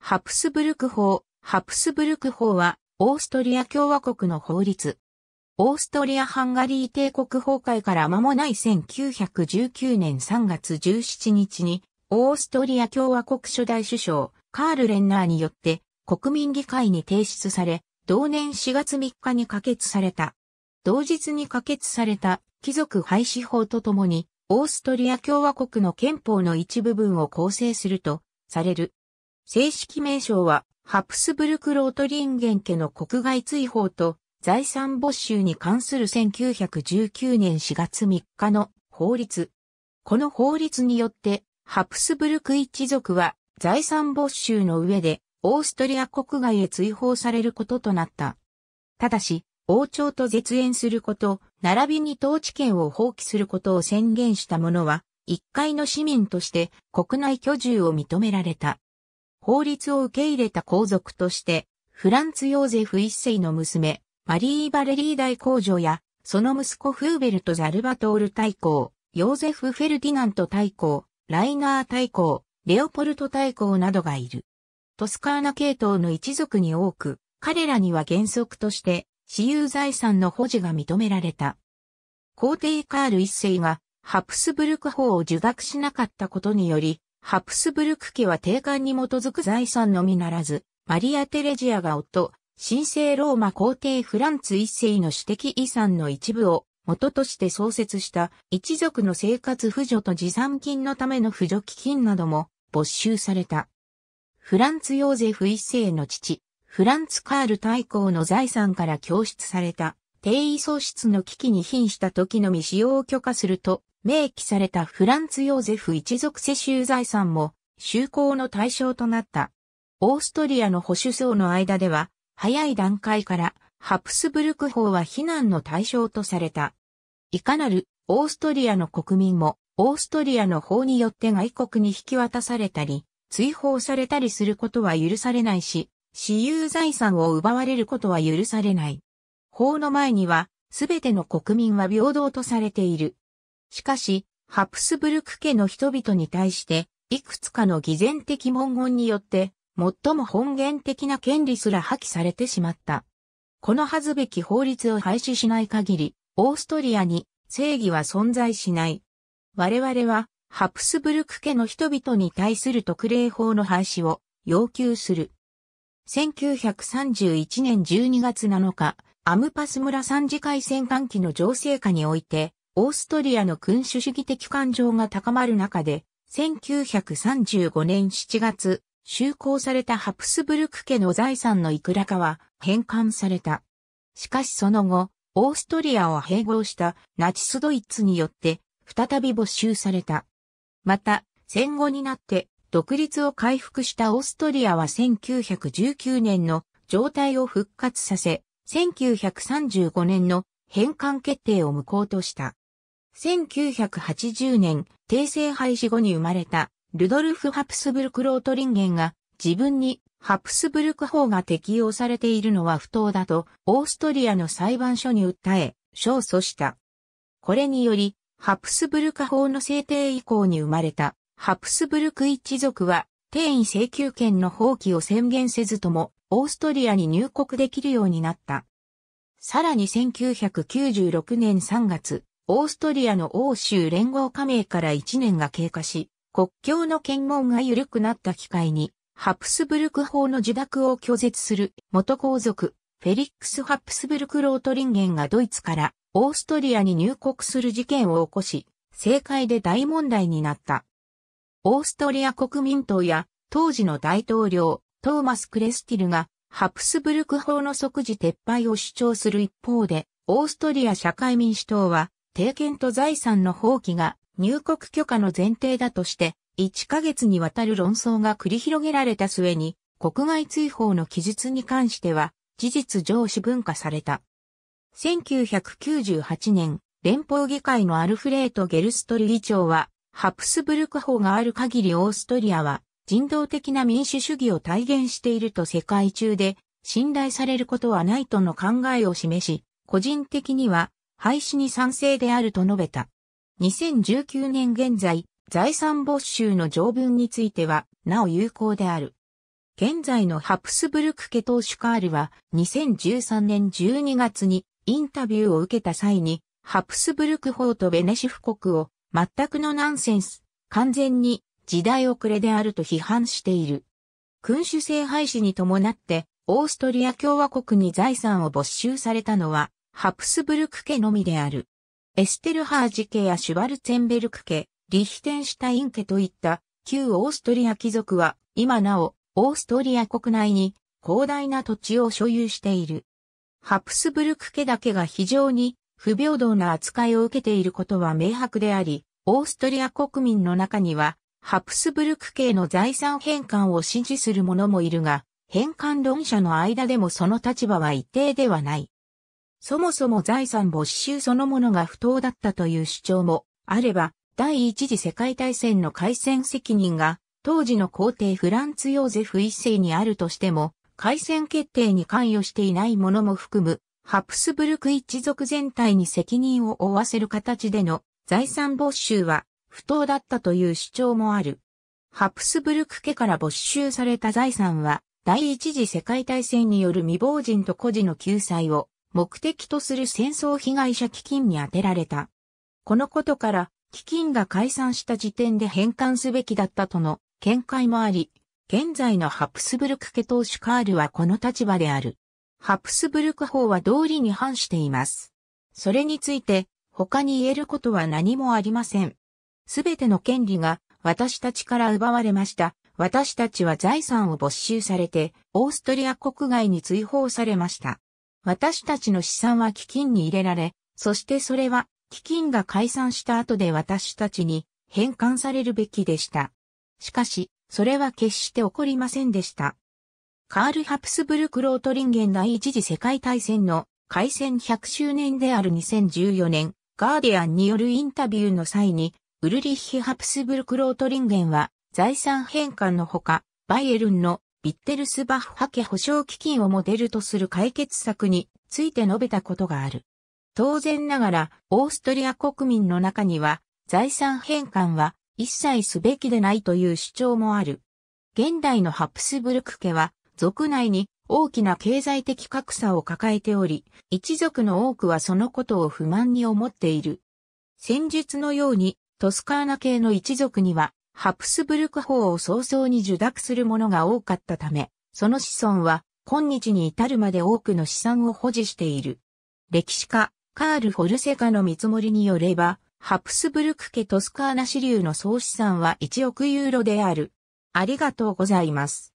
ハプスブルク法。ハプスブルク法は、オーストリア共和国の法律。オーストリア・ハンガリー帝国崩壊から間もない1919年3月17日に、オーストリア共和国初代首相、カール・レンナーによって、国民議会に提出され、同年4月3日に可決された。同日に可決された貴族廃止法とともに、オーストリア共和国の憲法の一部分を構成すると、される正式名称は、ハプスブルク・ロートリンゲン家の国外追放と財産没収に関する1919年4月3日の法律。この法律によって、ハプスブルク一族は財産没収の上でオーストリア国外へ追放されることとなった。ただし、王朝と絶縁すること、並びに統治権を放棄することを宣言した者は、一階の市民として国内居住を認められた。法律を受け入れた皇族として、フランツ・ヨーゼフ一世の娘、マリー・バレリー大公女や、その息子フーベルト・ザルバトール大公、ヨーゼフ・フェルディナント大公、ライナー大公、レオポルト大公などがいる。トスカーナ系統の一族に多く、彼らには原則として、私有財産の保持が認められた。皇帝カール一世が、ハプスブルク法を受諾しなかったことにより、ハプスブルク家は定款に基づく財産のみならず、マリア・テレジアが夫、神聖ローマ皇帝フランツ一世の私的遺産の一部を元として創設した一族の生活扶助と持参金のための扶助基金なども没収された。フランツ・ヨーゼフ一世の父、フランツ・カール大公の財産から供出された、定位喪失の危機に瀕した時のみ使用を許可すると明記されたフランツ・ヨーゼフ一族世襲財産も、就航の対象となった。オーストリアの保守層の間では、早い段階から、ハプスブルク法は非難の対象とされた。いかなる、オーストリアの国民も、オーストリアの法によって外国に引き渡されたり、追放されたりすることは許されないし、私有財産を奪われることは許されない。法の前には、すべての国民は平等とされている。しかし、ハプスブルク家の人々に対して、いくつかの偽善的文言によって、最も本源的な権利すら破棄されてしまった。この恥ずべき法律を廃止しない限り、オーストリアに正義は存在しない。我々は、ハプスブルク家の人々に対する特例法の廃止を要求する。1931年12月7日、アムパス村三次会選管期の情勢下において、オーストリアの君主主義的感情が高まる中で、1935年7月、就航されたハプスブルク家の財産のいくらかは返還された。しかしその後、オーストリアを併合したナチスドイツによって再び没収された。また、戦後になって独立を回復したオーストリアは1919年の状態を復活させ、1935年の返還決定を無効とした。1980年、帝政廃止後に生まれた、ルドルフ・ハプスブルク・ロートリンゲンが、自分に、ハプスブルク法が適用されているのは不当だと、オーストリアの裁判所に訴え、勝訴した。これにより、ハプスブルク法の制定以降に生まれた、ハプスブルク一族は、定位請求権の放棄を宣言せずとも、オーストリアに入国できるようになった。さらに1996年3月、オーストリアの欧州連合加盟から1年が経過し、国境の検問が緩くなった機会に、ハプスブルク法の受諾を拒絶する元皇族、フェリックス・ハプスブルク・ロートリンゲンがドイツからオーストリアに入国する事件を起こし、政界で大問題になった。オーストリア国民党や当時の大統領、トーマス・クレスティルがハプスブルク法の即時撤廃を主張する一方で、オーストリア社会民主党は定権と財産の放棄が入国許可の前提だとして、1ヶ月にわたる論争が繰り広げられた末に、国外追放の記述に関しては、事実上私文化された。1998年、連邦議会のアルフレート・ゲルストリ議長は、ハプスブルク法がある限りオーストリアは人道的な民主主義を体現していると世界中で信頼されることはないとの考えを示し、個人的には廃止に賛成であると述べた。2019年現在、財産没収の条文については、なお有効である。現在のハプスブルク家党主カールは、2013年12月にインタビューを受けた際に、ハプスブルク法とベネシフ国を、全くのナンセンス、完全に時代遅れであると批判している。君主制廃止に伴って、オーストリア共和国に財産を没収されたのは、ハプスブルク家のみである。エステルハージ家やシュワルツェンベルク家、リヒテンシュタイン家といった旧オーストリア貴族は今なおオーストリア国内に広大な土地を所有している。ハプスブルク家だけが非常に不平等な扱いを受けていることは明白であり、オーストリア国民の中には、ハプスブルク系の財産返還を支持する者もいるが、返還論者の間でもその立場は一定ではない。そもそも財産没収そのものが不当だったという主張もあれば、第一次世界大戦の開戦責任が当時の皇帝フランツ・ヨーゼフ一世にあるとしても、開戦決定に関与していないものも含む、ハプスブルク一族全体に責任を負わせる形での財産没収は不当だったという主張もある。ハプスブルク家から没収された財産は、第一次世界大戦による未亡人と孤児の救済を目的とする戦争被害者基金に充てられた。このことから、基金が解散した時点で返還すべきだったとの見解もあり、現在のハプスブルク家当主カールはこの立場である。ハプスブルク法は道理に反しています。それについて、他に言えることは何もありません。すべての権利が私たちから奪われました。私たちは財産を没収されて、オーストリア国外に追放されました。私たちの資産は基金に入れられ、そしてそれは基金が解散した後で私たちに返還されるべきでした。しかし、それは決して起こりませんでした。カール・ハプスブルク・ロートリンゲン第一次世界大戦の開戦100周年である2014年、ガーディアンによるインタビューの際に、ウルリッヒ・ハプスブルク・ロートリンゲンは財産返還のほか、バイエルンのビッテルスバッハ家保証基金をモデルとする解決策について述べたことがある。当然ながら、オーストリア国民の中には、財産返還は一切すべきでないという主張もある。現代のハプスブルク家は、族内に大きな経済的格差を抱えており、一族の多くはそのことを不満に思っている。戦術のように、トスカーナ系の一族には、ハプスブルク法を早々に受諾する者が多かったため、その子孫は今日に至るまで多くの資産を保持している。歴史家、カール・フォルセカの見積もりによれば、ハプスブルク家トスカーナ支流の総資産は1億ユーロである。ありがとうございます。